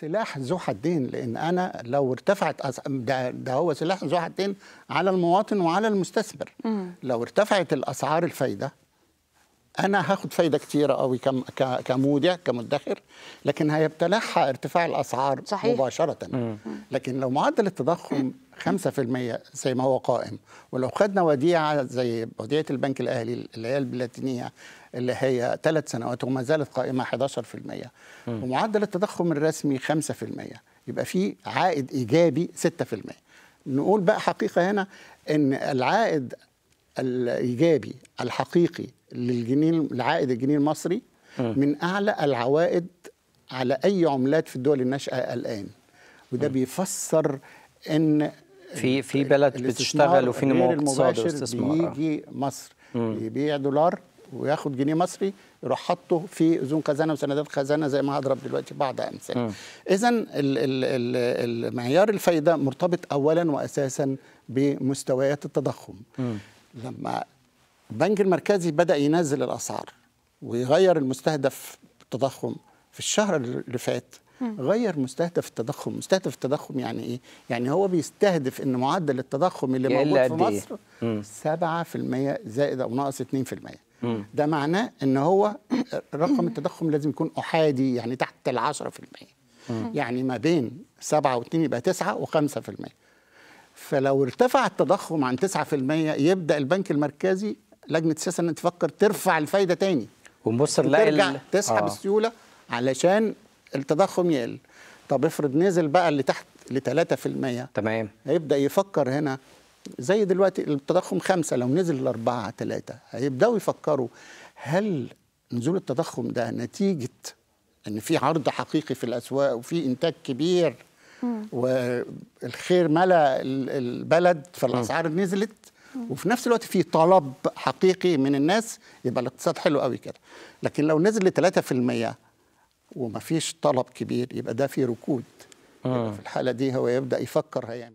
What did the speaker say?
سلاح ذو حدين لان انا لو ارتفعت ده, ده هو سلاح ذو حدين على المواطن وعلى المستثمر مم. لو ارتفعت الاسعار الفايده انا هاخد فايده كتيره قوي كم كمودع كمدخر لكن هيبتلعها ارتفاع الاسعار صحيح. مباشره مم. لكن لو معدل التضخم 5% زي ما هو قائم ولو خدنا وديعه زي وديعه البنك الاهلي اللي هي اللاتينيه اللي هي ثلاث سنوات وما زالت قائمه 11% م. ومعدل التضخم الرسمي 5% يبقى في عائد ايجابي 6% نقول بقى حقيقه هنا ان العائد الايجابي الحقيقي للجنيه العائد الجنيه المصري من اعلى العوائد على اي عملات في الدول الناشئه الان وده م. بيفسر ان في في بلد بتشتغل وفي نمو اقتصادي واستثمار بيجي مصر م. دولار وياخد جنيه مصري يروح حاطه في اذون خزانه وسندات خزانه زي ما هضرب دلوقتي بعض امثله. اذا معيار الفايده مرتبط اولا واساسا بمستويات التضخم. م. لما البنك المركزي بدا ينزل الاسعار ويغير المستهدف التضخم في الشهر اللي فات غير مستهدف التضخم مستهدف التضخم يعني ايه يعني هو بيستهدف ان معدل التضخم اللي موجود في إيه؟ مصر 7% زائد او ناقص 2% ده معناه ان هو رقم التضخم لازم يكون احادي يعني تحت ال 10% يعني ما بين 7 و2 يبقى 9 و5% فلو ارتفع التضخم عن 9% يبدا البنك المركزي لجنه السياسه ان تفكر ترفع الفايده تاني ونبص نلاقي ال... تسحب آه. السيوله علشان التضخم يقل طب افرض نزل بقى اللي تحت ل 3% تمام هيبدا يفكر هنا زي دلوقتي التضخم خمسة لو نزل لأربعة ثلاثة هيبدأوا يفكروا هل نزول التضخم ده نتيجة ان في عرض حقيقي في الاسواق وفي انتاج كبير والخير ملا البلد فالاسعار نزلت وفي نفس الوقت في طلب حقيقي من الناس يبقى الاقتصاد حلو قوي كده لكن لو نزل ل 3% فيش طلب كبير يبقى ده في ركود يبقى آه. في الحاله دي هو يبدا يفكر هيعمل